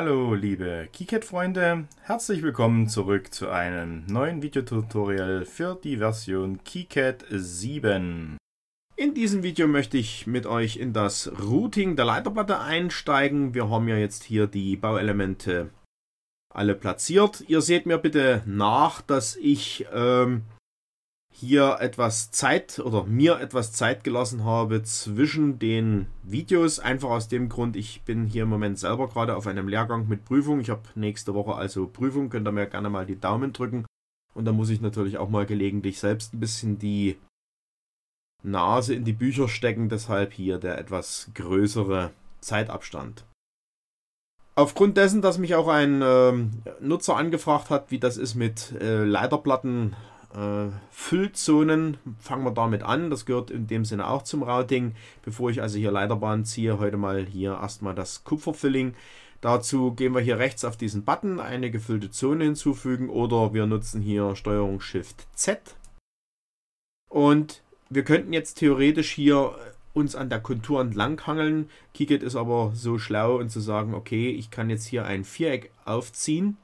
Hallo liebe KiCad-Freunde, herzlich willkommen zurück zu einem neuen Videotutorial für die Version KiCad 7. In diesem Video möchte ich mit euch in das Routing der Leiterplatte einsteigen. Wir haben ja jetzt hier die Bauelemente alle platziert. Ihr seht mir bitte nach, dass ich ähm, hier etwas Zeit oder mir etwas Zeit gelassen habe zwischen den Videos. Einfach aus dem Grund, ich bin hier im Moment selber gerade auf einem Lehrgang mit Prüfung. Ich habe nächste Woche also Prüfung, könnt ihr mir gerne mal die Daumen drücken. Und da muss ich natürlich auch mal gelegentlich selbst ein bisschen die Nase in die Bücher stecken, deshalb hier der etwas größere Zeitabstand. Aufgrund dessen, dass mich auch ein äh, Nutzer angefragt hat, wie das ist mit äh, Leiterplatten äh, Füllzonen fangen wir damit an. Das gehört in dem Sinne auch zum Routing. Bevor ich also hier Leiterbahn ziehe, heute mal hier erstmal das Kupferfilling. Dazu gehen wir hier rechts auf diesen Button eine gefüllte Zone hinzufügen oder wir nutzen hier Steuerung Shift Z. Und wir könnten jetzt theoretisch hier uns an der Kontur entlang hangeln. Kikit ist aber so schlau und zu sagen, okay, ich kann jetzt hier ein Viereck aufziehen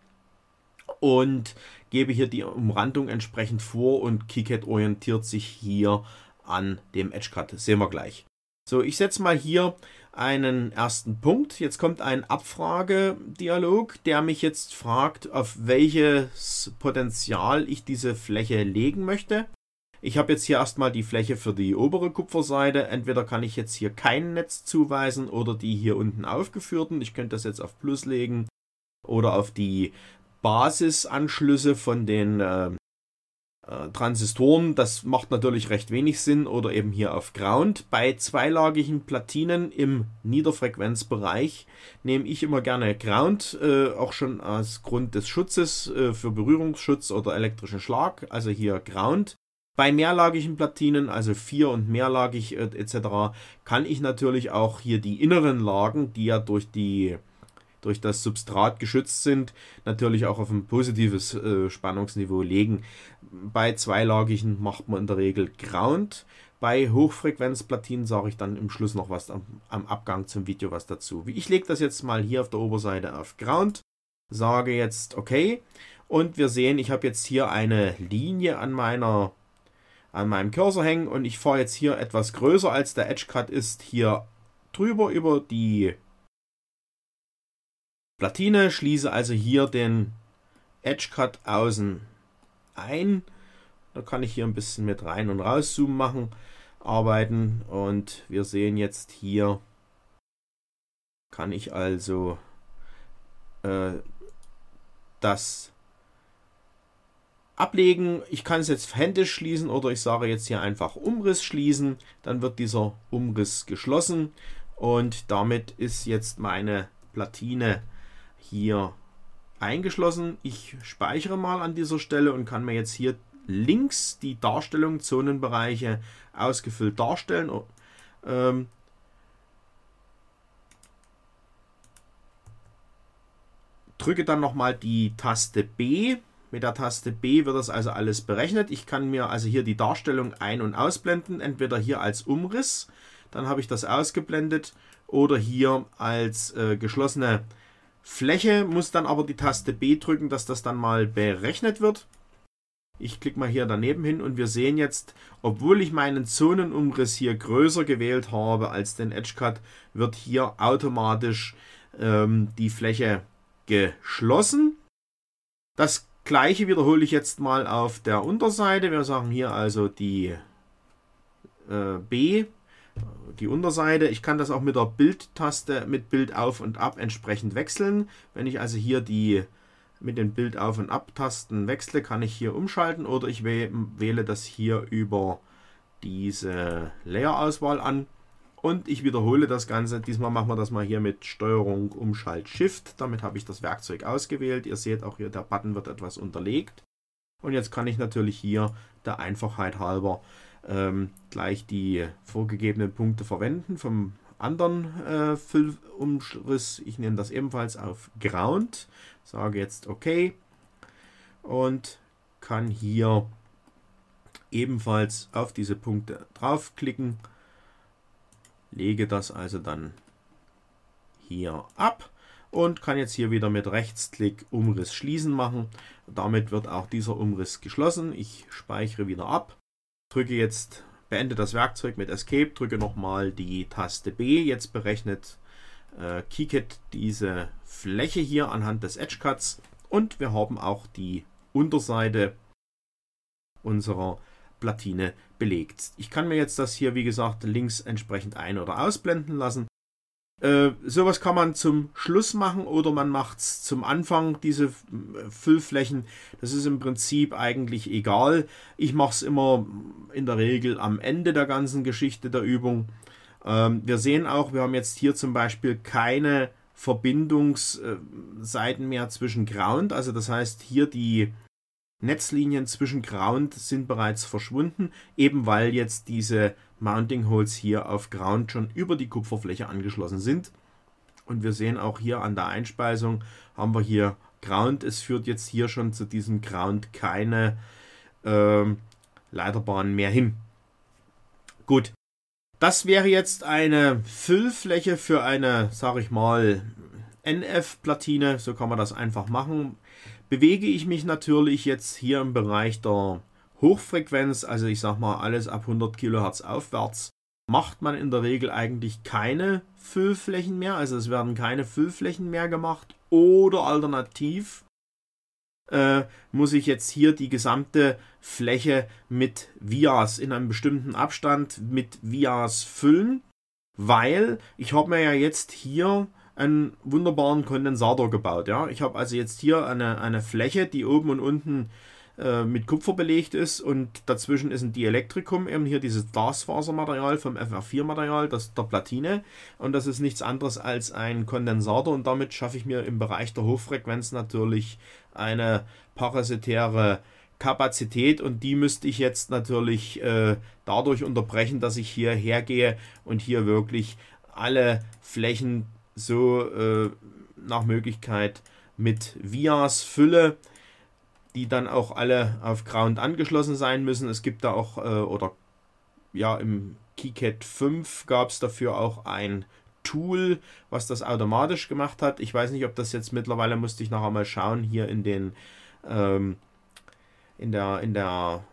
und gebe hier die Umrandung entsprechend vor und KiCad orientiert sich hier an dem Edge Cut. Das sehen wir gleich. So, ich setze mal hier einen ersten Punkt. Jetzt kommt ein Abfragedialog, der mich jetzt fragt, auf welches Potenzial ich diese Fläche legen möchte. Ich habe jetzt hier erstmal die Fläche für die obere Kupferseite. Entweder kann ich jetzt hier kein Netz zuweisen oder die hier unten aufgeführten. Ich könnte das jetzt auf Plus legen oder auf die Basisanschlüsse von den äh, äh, Transistoren, das macht natürlich recht wenig Sinn oder eben hier auf Ground. Bei zweilagigen Platinen im Niederfrequenzbereich nehme ich immer gerne Ground, äh, auch schon aus Grund des Schutzes äh, für Berührungsschutz oder elektrischen Schlag, also hier Ground. Bei mehrlagigen Platinen, also vier und mehrlagig äh, etc., kann ich natürlich auch hier die inneren Lagen, die ja durch die durch das Substrat geschützt sind, natürlich auch auf ein positives äh, Spannungsniveau legen. Bei zweilagigen macht man in der Regel Ground. Bei Hochfrequenzplatinen sage ich dann im Schluss noch was am, am Abgang zum Video was dazu. Ich lege das jetzt mal hier auf der Oberseite auf Ground, sage jetzt okay und wir sehen, ich habe jetzt hier eine Linie an meiner an meinem Cursor hängen und ich fahre jetzt hier etwas größer als der Edge Cut ist hier drüber über die Platine, schließe also hier den Edge Cut außen ein. Da kann ich hier ein bisschen mit rein und raus zoomen machen, arbeiten und wir sehen jetzt hier, kann ich also äh, das ablegen. Ich kann es jetzt händisch schließen oder ich sage jetzt hier einfach Umriss schließen. Dann wird dieser Umriss geschlossen und damit ist jetzt meine Platine hier eingeschlossen. Ich speichere mal an dieser Stelle und kann mir jetzt hier links die Darstellung Zonenbereiche ausgefüllt darstellen. Oh, ähm, drücke dann nochmal die Taste B. Mit der Taste B wird das also alles berechnet. Ich kann mir also hier die Darstellung ein- und ausblenden, entweder hier als Umriss, dann habe ich das ausgeblendet, oder hier als äh, geschlossene Fläche muss dann aber die Taste B drücken, dass das dann mal berechnet wird. Ich klicke mal hier daneben hin und wir sehen jetzt, obwohl ich meinen Zonenumriss hier größer gewählt habe als den Edge Cut, wird hier automatisch ähm, die Fläche geschlossen. Das gleiche wiederhole ich jetzt mal auf der Unterseite. Wir sagen hier also die äh, B die Unterseite. Ich kann das auch mit der Bildtaste mit Bild auf und ab entsprechend wechseln. Wenn ich also hier die mit den Bild auf und ab Tasten wechsle, kann ich hier umschalten oder ich wähle das hier über diese Layer-Auswahl an. Und ich wiederhole das Ganze. Diesmal machen wir das mal hier mit Steuerung Umschalt Shift. Damit habe ich das Werkzeug ausgewählt. Ihr seht auch hier, der Button wird etwas unterlegt. Und jetzt kann ich natürlich hier der Einfachheit halber ähm, gleich die vorgegebenen Punkte verwenden vom anderen äh, Füllumriss. Ich nenne das ebenfalls auf Ground, sage jetzt OK und kann hier ebenfalls auf diese Punkte draufklicken, lege das also dann hier ab und kann jetzt hier wieder mit Rechtsklick Umriss schließen machen. Damit wird auch dieser Umriss geschlossen. Ich speichere wieder ab drücke jetzt, beende das Werkzeug mit Escape, drücke nochmal die Taste B. Jetzt berechnet äh, KiCad diese Fläche hier anhand des Edge Cuts und wir haben auch die Unterseite unserer Platine belegt. Ich kann mir jetzt das hier, wie gesagt, links entsprechend ein- oder ausblenden lassen. Äh, sowas kann man zum Schluss machen oder man macht es zum Anfang, diese äh, Füllflächen. Das ist im Prinzip eigentlich egal. Ich mache es immer in der Regel am Ende der ganzen Geschichte der Übung. Ähm, wir sehen auch, wir haben jetzt hier zum Beispiel keine Verbindungsseiten äh, mehr zwischen Ground. Also das heißt, hier die Netzlinien zwischen Ground sind bereits verschwunden, eben weil jetzt diese Mounting Holes hier auf Ground schon über die Kupferfläche angeschlossen sind. Und wir sehen auch hier an der Einspeisung haben wir hier Ground. Es führt jetzt hier schon zu diesem Ground keine äh, Leiterbahn mehr hin. Gut. Das wäre jetzt eine Füllfläche für eine, sag ich mal, NF-Platine. So kann man das einfach machen. Bewege ich mich natürlich jetzt hier im Bereich der Hochfrequenz, also ich sag mal alles ab 100 Kilohertz aufwärts, macht man in der Regel eigentlich keine Füllflächen mehr, also es werden keine Füllflächen mehr gemacht oder alternativ äh, muss ich jetzt hier die gesamte Fläche mit Vias in einem bestimmten Abstand mit Vias füllen, weil ich habe mir ja jetzt hier einen wunderbaren Kondensator gebaut. Ja? Ich habe also jetzt hier eine, eine Fläche, die oben und unten äh, mit Kupfer belegt ist und dazwischen ist ein Dielektrikum, eben hier dieses Glasfasermaterial vom FR4-Material, das der Platine und das ist nichts anderes als ein Kondensator und damit schaffe ich mir im Bereich der Hochfrequenz natürlich eine parasitäre Kapazität und die müsste ich jetzt natürlich äh, dadurch unterbrechen, dass ich hier hergehe und hier wirklich alle Flächen so äh, nach Möglichkeit mit Vias fülle die dann auch alle auf Ground angeschlossen sein müssen. Es gibt da auch, äh, oder ja, im KiCad 5 gab es dafür auch ein Tool, was das automatisch gemacht hat. Ich weiß nicht, ob das jetzt mittlerweile, musste ich nachher mal schauen, hier in den, ähm, in der, in der,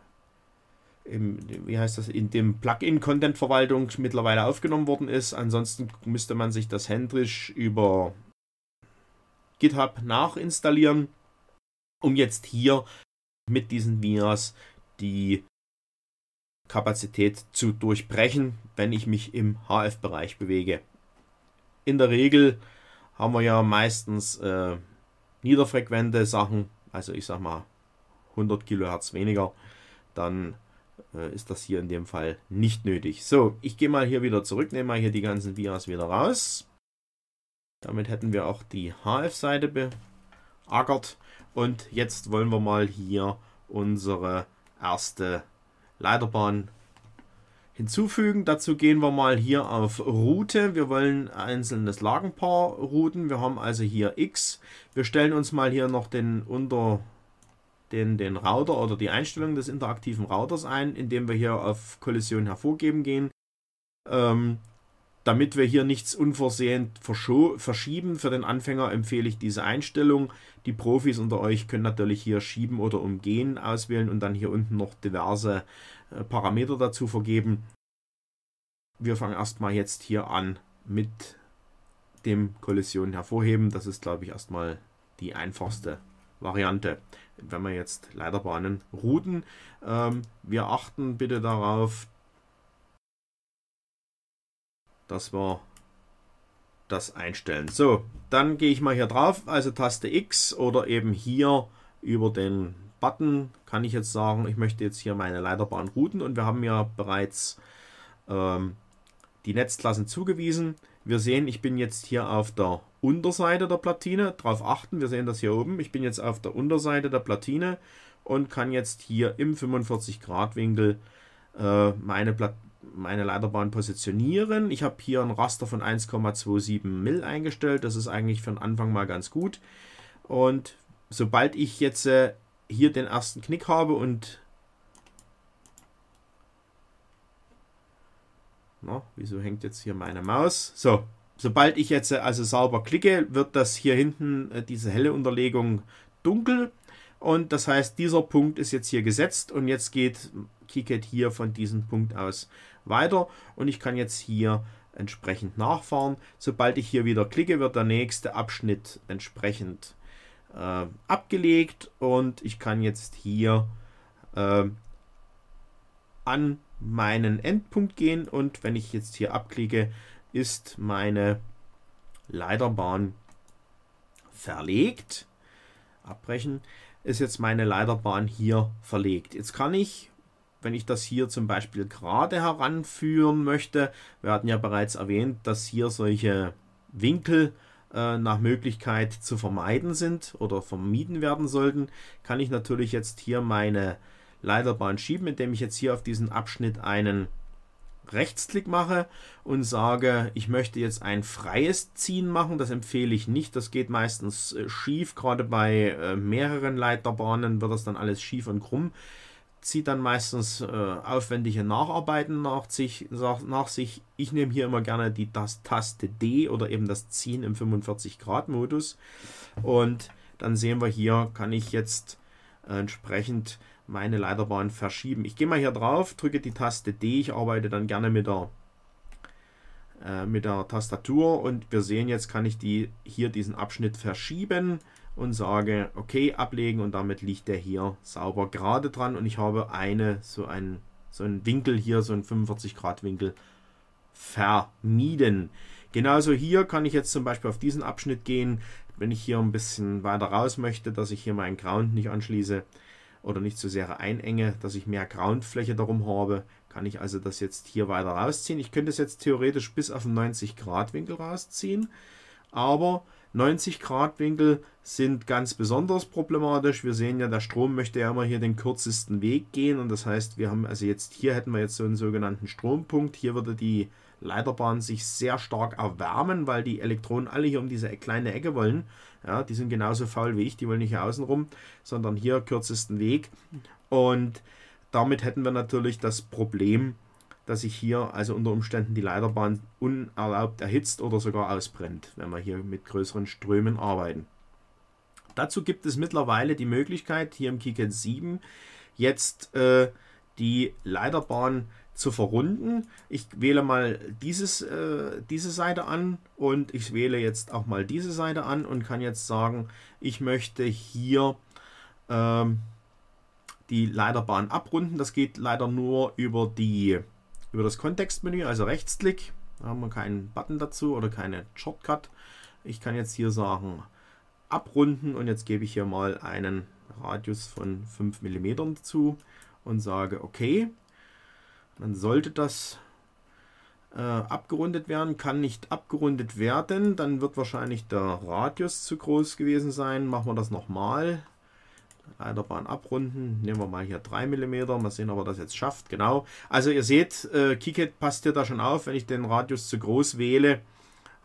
im, wie heißt das, in dem Plugin-Content-Verwaltung mittlerweile aufgenommen worden ist. Ansonsten müsste man sich das händrisch über GitHub nachinstallieren um jetzt hier mit diesen Vias die Kapazität zu durchbrechen, wenn ich mich im HF-Bereich bewege. In der Regel haben wir ja meistens äh, niederfrequente Sachen, also ich sag mal 100 Kilohertz weniger, dann äh, ist das hier in dem Fall nicht nötig. So, ich gehe mal hier wieder zurück, nehme mal hier die ganzen Vias wieder raus. Damit hätten wir auch die HF-Seite beackert. Und jetzt wollen wir mal hier unsere erste Leiterbahn hinzufügen. Dazu gehen wir mal hier auf Route. Wir wollen einzelnes Lagenpaar routen. Wir haben also hier X. Wir stellen uns mal hier noch den unter den, den Router oder die Einstellung des interaktiven Routers ein, indem wir hier auf Kollision hervorgeben gehen. Ähm, damit wir hier nichts unversehend verschieben, für den Anfänger empfehle ich diese Einstellung. Die Profis unter euch können natürlich hier Schieben oder Umgehen auswählen und dann hier unten noch diverse äh, Parameter dazu vergeben. Wir fangen erstmal jetzt hier an mit dem Kollision hervorheben. Das ist, glaube ich, erstmal die einfachste Variante. Wenn wir jetzt Leiterbahnen routen, ähm, wir achten bitte darauf, dass wir das einstellen. So, dann gehe ich mal hier drauf, also Taste X oder eben hier über den Button kann ich jetzt sagen, ich möchte jetzt hier meine Leiterbahn routen und wir haben ja bereits ähm, die Netzklassen zugewiesen. Wir sehen, ich bin jetzt hier auf der Unterseite der Platine. Darauf achten, wir sehen das hier oben. Ich bin jetzt auf der Unterseite der Platine und kann jetzt hier im 45 Grad Winkel äh, meine Platine meine Leiterbahn positionieren. Ich habe hier ein Raster von 1,27 mm eingestellt. Das ist eigentlich für den Anfang mal ganz gut. Und sobald ich jetzt äh, hier den ersten Knick habe und Na, wieso hängt jetzt hier meine Maus? So, sobald ich jetzt äh, also sauber klicke, wird das hier hinten, äh, diese helle Unterlegung, dunkel. Und das heißt, dieser Punkt ist jetzt hier gesetzt und jetzt geht Kicket hier von diesem Punkt aus weiter und ich kann jetzt hier entsprechend nachfahren. Sobald ich hier wieder klicke, wird der nächste Abschnitt entsprechend äh, abgelegt und ich kann jetzt hier äh, an meinen Endpunkt gehen und wenn ich jetzt hier abklicke, ist meine Leiterbahn verlegt. Abbrechen ist jetzt meine Leiterbahn hier verlegt. Jetzt kann ich wenn ich das hier zum Beispiel gerade heranführen möchte, wir hatten ja bereits erwähnt, dass hier solche Winkel äh, nach Möglichkeit zu vermeiden sind oder vermieden werden sollten, kann ich natürlich jetzt hier meine Leiterbahn schieben, indem ich jetzt hier auf diesen Abschnitt einen Rechtsklick mache und sage, ich möchte jetzt ein freies Ziehen machen. Das empfehle ich nicht. Das geht meistens äh, schief. Gerade bei äh, mehreren Leiterbahnen wird das dann alles schief und krumm zieht dann meistens äh, aufwendige Nacharbeiten nach sich. Nach sich. Ich nehme hier immer gerne die das Taste D oder eben das Ziehen im 45-Grad-Modus. Und dann sehen wir hier, kann ich jetzt äh, entsprechend meine Leiterbahn verschieben. Ich gehe mal hier drauf, drücke die Taste D. Ich arbeite dann gerne mit der äh, mit der Tastatur und wir sehen jetzt, kann ich die, hier diesen Abschnitt verschieben und sage okay ablegen und damit liegt der hier sauber gerade dran und ich habe eine so einen so einen Winkel hier so einen 45 Grad Winkel vermieden. Genauso hier kann ich jetzt zum Beispiel auf diesen Abschnitt gehen, wenn ich hier ein bisschen weiter raus möchte, dass ich hier meinen Ground nicht anschließe oder nicht zu so sehr einenge, dass ich mehr Groundfläche darum habe, kann ich also das jetzt hier weiter rausziehen? Ich könnte es jetzt theoretisch bis auf den 90 Grad Winkel rausziehen, aber 90 Grad Winkel sind ganz besonders problematisch. Wir sehen ja, der Strom möchte ja immer hier den kürzesten Weg gehen und das heißt, wir haben also jetzt hier hätten wir jetzt so einen sogenannten Strompunkt. Hier würde die Leiterbahn sich sehr stark erwärmen, weil die Elektronen alle hier um diese kleine Ecke wollen. Ja, die sind genauso faul wie ich, die wollen nicht hier außen rum, sondern hier kürzesten Weg und damit hätten wir natürlich das Problem, dass sich hier also unter Umständen die Leiterbahn unerlaubt erhitzt oder sogar ausbrennt, wenn wir hier mit größeren Strömen arbeiten. Dazu gibt es mittlerweile die Möglichkeit, hier im KiCad 7 jetzt äh, die Leiterbahn zu verrunden. Ich wähle mal dieses, äh, diese Seite an und ich wähle jetzt auch mal diese Seite an und kann jetzt sagen, ich möchte hier ähm, die Leiterbahn abrunden. Das geht leider nur über, die, über das Kontextmenü, also Rechtsklick. Da haben wir keinen Button dazu oder keine Shortcut. Ich kann jetzt hier sagen abrunden und jetzt gebe ich hier mal einen Radius von 5 mm dazu und sage okay. Dann sollte das äh, abgerundet werden, kann nicht abgerundet werden, dann wird wahrscheinlich der Radius zu groß gewesen sein. Machen wir das nochmal. Leiterbahn abrunden. Nehmen wir mal hier 3 mm. Mal sehen, ob er das jetzt schafft. Genau. Also ihr seht, äh, Kiket passt hier da schon auf. Wenn ich den Radius zu groß wähle,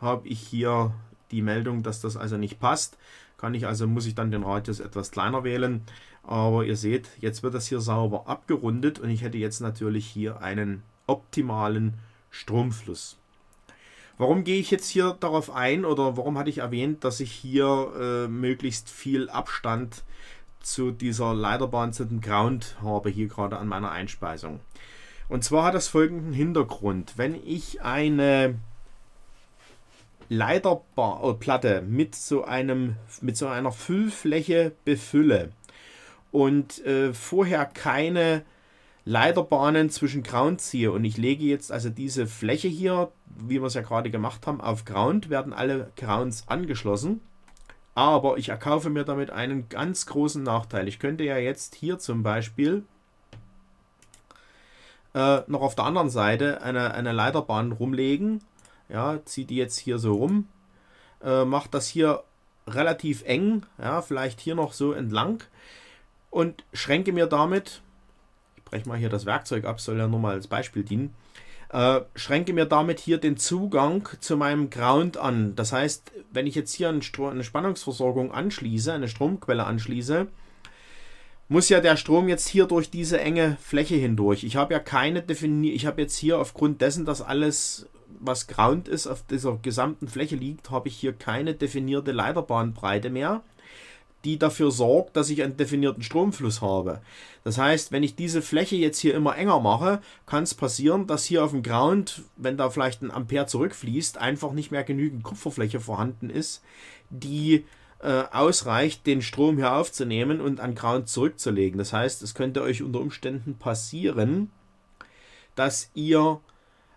habe ich hier die Meldung, dass das also nicht passt. Kann ich also, muss ich dann den Radius etwas kleiner wählen. Aber ihr seht, jetzt wird das hier sauber abgerundet und ich hätte jetzt natürlich hier einen optimalen Stromfluss. Warum gehe ich jetzt hier darauf ein oder warum hatte ich erwähnt, dass ich hier äh, möglichst viel Abstand zu dieser Leiterbahn zu behandelten Ground habe hier gerade an meiner Einspeisung. Und zwar hat das folgenden Hintergrund. Wenn ich eine Leiterplatte äh, mit so, einem, mit so einer Füllfläche befülle und äh, vorher keine Leiterbahnen zwischen Ground ziehe und ich lege jetzt also diese Fläche hier, wie wir es ja gerade gemacht haben, auf Ground, werden alle Grounds angeschlossen aber ich erkaufe mir damit einen ganz großen Nachteil. Ich könnte ja jetzt hier zum Beispiel äh, noch auf der anderen Seite eine, eine Leiterbahn rumlegen. Ja, ziehe die jetzt hier so rum. Äh, Macht das hier relativ eng. Ja, vielleicht hier noch so entlang. Und schränke mir damit, ich breche mal hier das Werkzeug ab, soll ja nur mal als Beispiel dienen, äh, schränke mir damit hier den Zugang zu meinem Ground an. Das heißt, wenn ich jetzt hier eine, eine Spannungsversorgung anschließe, eine Stromquelle anschließe, muss ja der Strom jetzt hier durch diese enge Fläche hindurch. Ich habe ja keine definiert, ich habe jetzt hier aufgrund dessen, dass alles, was Ground ist, auf dieser gesamten Fläche liegt, habe ich hier keine definierte Leiterbahnbreite mehr die dafür sorgt, dass ich einen definierten Stromfluss habe. Das heißt, wenn ich diese Fläche jetzt hier immer enger mache, kann es passieren, dass hier auf dem Ground, wenn da vielleicht ein Ampere zurückfließt, einfach nicht mehr genügend Kupferfläche vorhanden ist, die äh, ausreicht, den Strom hier aufzunehmen und an Ground zurückzulegen. Das heißt, es könnte euch unter Umständen passieren, dass ihr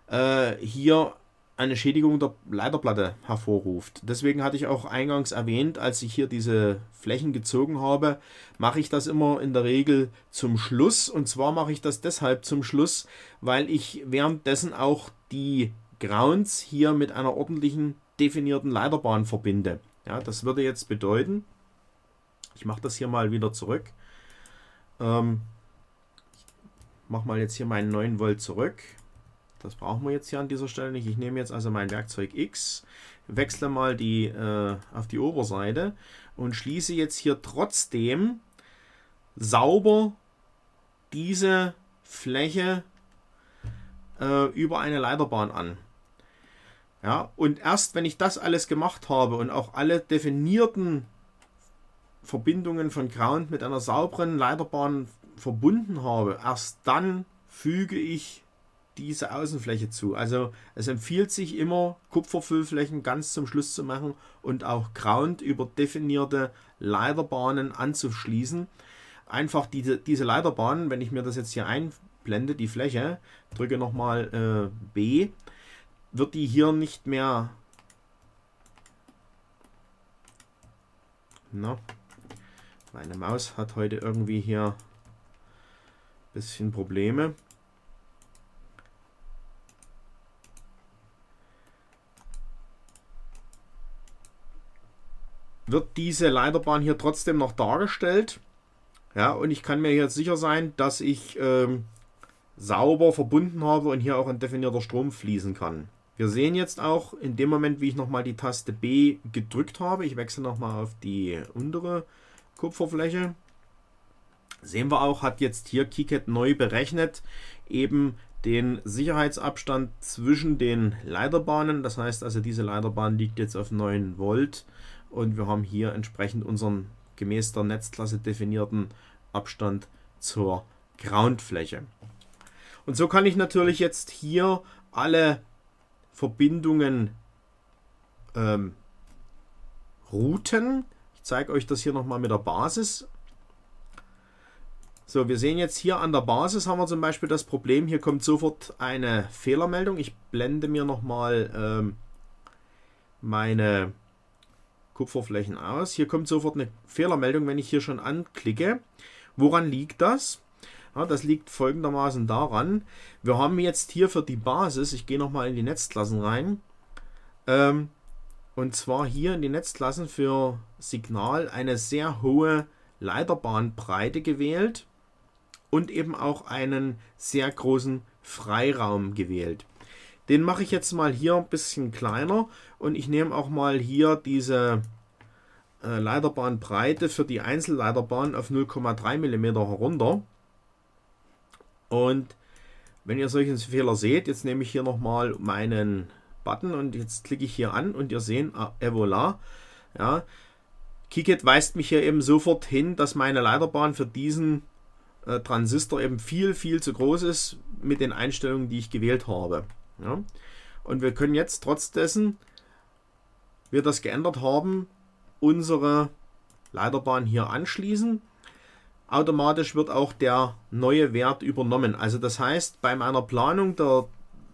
äh, hier eine Schädigung der Leiterplatte hervorruft. Deswegen hatte ich auch eingangs erwähnt, als ich hier diese Flächen gezogen habe, mache ich das immer in der Regel zum Schluss. Und zwar mache ich das deshalb zum Schluss, weil ich währenddessen auch die Grounds hier mit einer ordentlichen definierten Leiterbahn verbinde. Ja, das würde jetzt bedeuten, ich mache das hier mal wieder zurück. Ähm, ich mache mal jetzt hier meinen 9 Volt zurück das brauchen wir jetzt hier an dieser Stelle nicht. Ich nehme jetzt also mein Werkzeug X, wechsle mal die, äh, auf die Oberseite und schließe jetzt hier trotzdem sauber diese Fläche äh, über eine Leiterbahn an. Ja, und erst wenn ich das alles gemacht habe und auch alle definierten Verbindungen von Ground mit einer sauberen Leiterbahn verbunden habe, erst dann füge ich diese Außenfläche zu. Also es empfiehlt sich immer, Kupferfüllflächen ganz zum Schluss zu machen und auch Ground über definierte Leiterbahnen anzuschließen. Einfach diese, diese Leiterbahnen, wenn ich mir das jetzt hier einblende, die Fläche, drücke nochmal äh, B, wird die hier nicht mehr... Na, meine Maus hat heute irgendwie hier ein bisschen Probleme. wird diese Leiterbahn hier trotzdem noch dargestellt. Ja, und ich kann mir jetzt sicher sein, dass ich ähm, sauber verbunden habe und hier auch ein definierter Strom fließen kann. Wir sehen jetzt auch in dem Moment, wie ich nochmal die Taste B gedrückt habe, ich wechsle nochmal auf die untere Kupferfläche, sehen wir auch, hat jetzt hier KiCad neu berechnet, eben den Sicherheitsabstand zwischen den Leiterbahnen. Das heißt also, diese Leiterbahn liegt jetzt auf 9 Volt und wir haben hier entsprechend unseren gemäß der Netzklasse definierten Abstand zur Groundfläche. Und so kann ich natürlich jetzt hier alle Verbindungen ähm, routen. Ich zeige euch das hier nochmal mit der Basis. So, wir sehen jetzt hier an der Basis haben wir zum Beispiel das Problem, hier kommt sofort eine Fehlermeldung. Ich blende mir nochmal ähm, meine Kupferflächen aus. Hier kommt sofort eine Fehlermeldung, wenn ich hier schon anklicke. Woran liegt das? Ja, das liegt folgendermaßen daran, wir haben jetzt hier für die Basis, ich gehe nochmal in die Netzklassen rein, ähm, und zwar hier in die Netzklassen für Signal eine sehr hohe Leiterbahnbreite gewählt und eben auch einen sehr großen Freiraum gewählt. Den mache ich jetzt mal hier ein bisschen kleiner und ich nehme auch mal hier diese äh, Leiterbahnbreite für die Einzelleiterbahn auf 0,3 mm herunter. Und wenn ihr solchen Fehler seht, jetzt nehme ich hier nochmal meinen Button und jetzt klicke ich hier an und ihr seht, ah, et voilà, ja, Kicket weist mich hier eben sofort hin, dass meine Leiterbahn für diesen äh, Transistor eben viel, viel zu groß ist mit den Einstellungen, die ich gewählt habe. Ja? Und wir können jetzt trotz dessen wir das geändert haben, unsere Leiterbahn hier anschließen. Automatisch wird auch der neue Wert übernommen. Also das heißt, bei meiner Planung der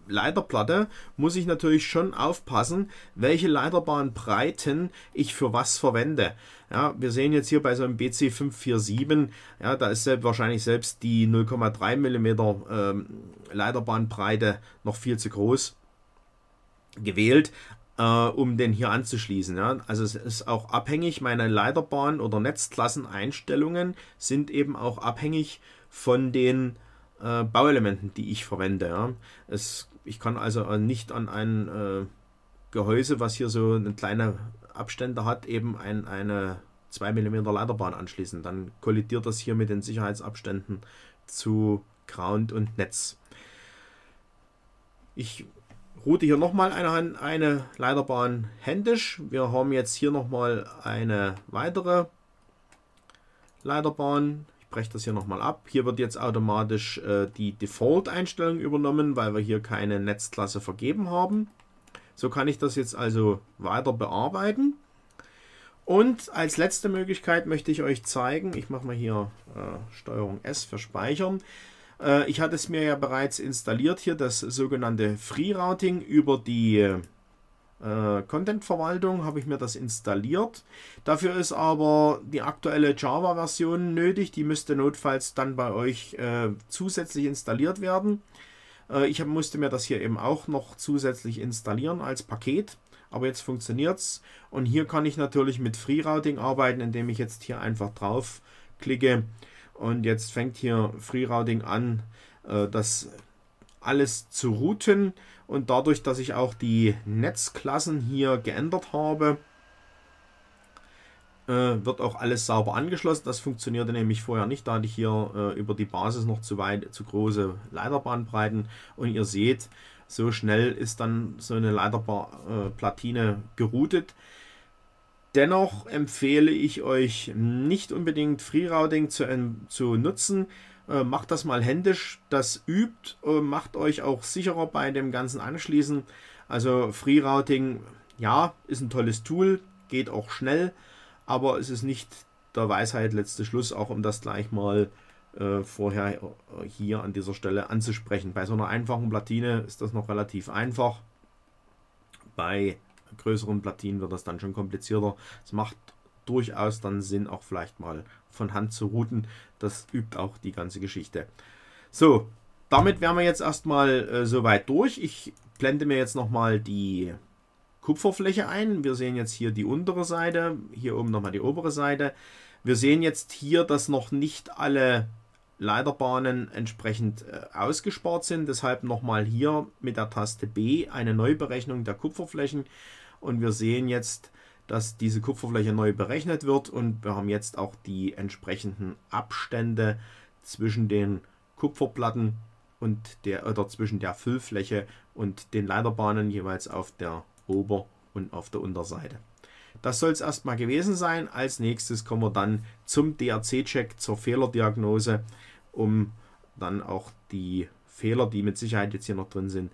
Leiterplatte muss ich natürlich schon aufpassen, welche Leiterbahnbreiten ich für was verwende. Ja, wir sehen jetzt hier bei so einem BC547, ja, da ist selbst, wahrscheinlich selbst die 0,3 mm ähm, Leiterbahnbreite noch viel zu groß gewählt, äh, um den hier anzuschließen. Ja. Also es ist auch abhängig, meine Leiterbahn- oder Netzklasseneinstellungen sind eben auch abhängig von den äh, Bauelementen, die ich verwende. Ja. Es ich kann also äh, nicht an ein äh, Gehäuse, was hier so eine kleine Abstände hat, eben ein, eine 2 mm Leiterbahn anschließen. Dann kollidiert das hier mit den Sicherheitsabständen zu Ground und Netz. Ich route hier nochmal eine, eine Leiterbahn händisch. Wir haben jetzt hier nochmal eine weitere Leiterbahn breche das hier nochmal ab. Hier wird jetzt automatisch äh, die Default-Einstellung übernommen, weil wir hier keine Netzklasse vergeben haben. So kann ich das jetzt also weiter bearbeiten. Und als letzte Möglichkeit möchte ich euch zeigen, ich mache mal hier äh, Steuerung S für Speichern. Äh, ich hatte es mir ja bereits installiert hier, das sogenannte Free Routing über die äh, äh, Content-Verwaltung habe ich mir das installiert. Dafür ist aber die aktuelle Java-Version nötig. Die müsste notfalls dann bei euch äh, zusätzlich installiert werden. Äh, ich hab, musste mir das hier eben auch noch zusätzlich installieren als Paket. Aber jetzt funktioniert es. Und hier kann ich natürlich mit Freerouting arbeiten, indem ich jetzt hier einfach drauf klicke. Und jetzt fängt hier Freerouting routing an, äh, das alles zu routen und dadurch, dass ich auch die Netzklassen hier geändert habe, äh, wird auch alles sauber angeschlossen. Das funktionierte nämlich vorher nicht, da hatte ich hier äh, über die Basis noch zu weit, zu große Leiterbahnbreiten. Und ihr seht, so schnell ist dann so eine Leiterplatine äh, geroutet. Dennoch empfehle ich euch nicht unbedingt Freerouting zu, ähm, zu nutzen, äh, macht das mal händisch, das übt, äh, macht euch auch sicherer bei dem ganzen Anschließen. Also Freerouting, ja, ist ein tolles Tool, geht auch schnell, aber es ist nicht der Weisheit letzte Schluss, auch um das gleich mal äh, vorher äh, hier an dieser Stelle anzusprechen. Bei so einer einfachen Platine ist das noch relativ einfach. Bei größeren Platinen wird das dann schon komplizierter. Es macht durchaus dann Sinn, auch vielleicht mal von Hand zu routen. Das übt auch die ganze Geschichte. So, damit wären wir jetzt erstmal äh, soweit durch. Ich blende mir jetzt nochmal die Kupferfläche ein. Wir sehen jetzt hier die untere Seite, hier oben nochmal die obere Seite. Wir sehen jetzt hier, dass noch nicht alle Leiterbahnen entsprechend äh, ausgespart sind. Deshalb nochmal hier mit der Taste B eine Neuberechnung der Kupferflächen. Und wir sehen jetzt, dass diese Kupferfläche neu berechnet wird und wir haben jetzt auch die entsprechenden Abstände zwischen den Kupferplatten und der oder zwischen der Füllfläche und den Leiterbahnen jeweils auf der Ober- und auf der Unterseite. Das soll es erstmal gewesen sein. Als nächstes kommen wir dann zum DRC-Check, zur Fehlerdiagnose, um dann auch die Fehler, die mit Sicherheit jetzt hier noch drin sind,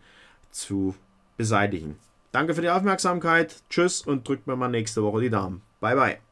zu beseitigen. Danke für die Aufmerksamkeit. Tschüss und drückt mir mal nächste Woche die Daumen. Bye, bye.